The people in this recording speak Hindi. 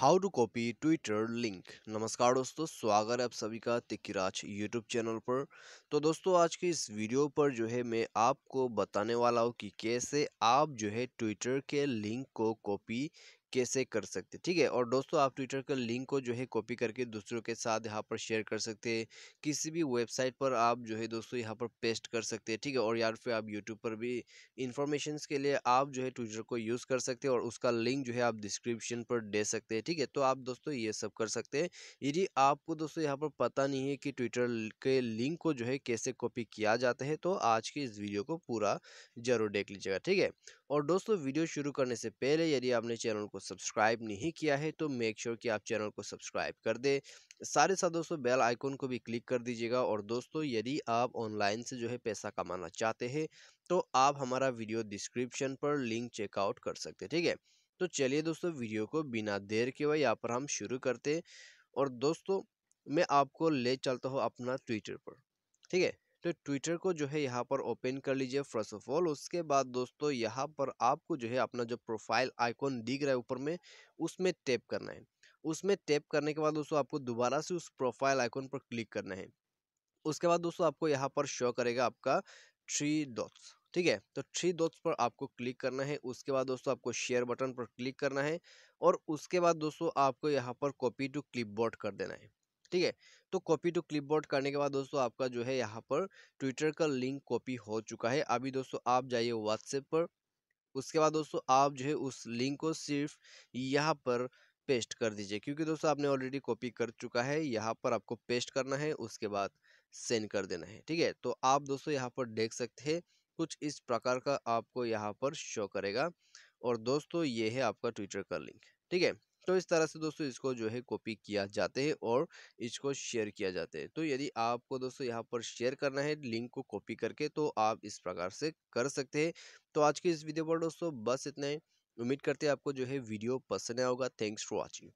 how to copy Twitter link नमस्कार दोस्तों स्वागत है आप सभी का तिकिराज यूट्यूब चैनल पर तो दोस्तों आज की इस वीडियो पर जो है मैं आपको बताने वाला हूँ कि कैसे आप जो है ट्विटर के लिंक को कॉपी कैसे कर सकते ठीक है और दोस्तों आप ट्विटर का लिंक को जो है कॉपी करके दूसरों के साथ यहाँ पर शेयर कर सकते हैं किसी भी वेबसाइट पर आप जो है दोस्तों यहाँ पर पेस्ट कर सकते हैं ठीक है और यार फिर आप यूट्यूब पर भी इंफॉर्मेशन के लिए आप जो है ट्विटर को यूज़ कर सकते हैं और उसका लिंक जो है आप डिस्क्रिप्शन पर दे सकते हैं ठीक है तो आप दोस्तों ये सब कर सकते हैं यदि आपको दोस्तों यहाँ पर पता नहीं है कि ट्विटर के लिंक को जो है कैसे कॉपी किया जाता है तो आज की इस वीडियो को पूरा जरूर देख लीजिएगा ठीक है और दोस्तों वीडियो शुरू करने से पहले यदि आपने चैनल को को सब्सक्राइब नहीं किया है तो मेक श्योर sure कि आप चैनल को सब्सक्राइब कर दें सारे साथ दोस्तों बेल आइकॉन को भी क्लिक कर दीजिएगा और दोस्तों यदि आप ऑनलाइन से जो है पैसा कमाना चाहते हैं तो आप हमारा वीडियो डिस्क्रिप्शन पर लिंक चेकआउट कर सकते ठीक है तो चलिए दोस्तों वीडियो को बिना देर के वह यहाँ पर हम शुरू करते और दोस्तों मैं आपको ले चलता हूँ अपना ट्विटर पर ठीक है तो ट्विटर को जो है यहाँ पर ओपन कर लीजिए फर्स्ट ऑफ ऑल उसके बाद दोस्तों यहाँ पर आपको जो है अपना जो प्रोफाइल आइकॉन दिख रहा है ऊपर में उसमें टैप करना है उसमें टैप करने के बाद दोस्तों आपको दोबारा से उस प्रोफाइल आइकॉन पर क्लिक करना है उसके बाद दोस्तों आपको यहाँ पर शो करेगा आपका थ्री डॉट्स ठीक है तो थ्री डॉट्स पर आपको क्लिक करना है उसके बाद दोस्तों आपको शेयर बटन पर क्लिक करना है और उसके बाद दोस्तों आपको यहाँ पर कॉपी टू क्लिपबोर्ड कर देना है ठीक है तो कॉपी टू क्लिपबोर्ड करने के बाद दोस्तों आपका जो है यहाँ पर ट्विटर का लिंक कॉपी हो चुका है अभी दोस्तों आप जाइए व्हाट्सएप पर उसके बाद दोस्तों आप जो है उस लिंक को सिर्फ यहाँ पर पेस्ट कर दीजिए क्योंकि दोस्तों आपने ऑलरेडी कॉपी कर चुका है यहाँ पर आपको पेस्ट करना है उसके बाद सेंड कर देना है ठीक है तो आप दोस्तों यहाँ पर देख सकते हैं कुछ इस प्रकार का आपको यहाँ पर शो करेगा और दोस्तों ये है आपका ट्विटर का लिंक ठीक है तो इस तरह से दोस्तों इसको जो है कॉपी किया जाते हैं और इसको शेयर किया जाते हैं तो यदि आपको दोस्तों यहाँ पर शेयर करना है लिंक को कॉपी करके तो आप इस प्रकार से कर सकते हैं तो आज के इस वीडियो पर दोस्तों बस इतना ही उम्मीद करते हैं आपको जो है वीडियो पसंद आया होगा थैंक्स फॉर वॉचिंग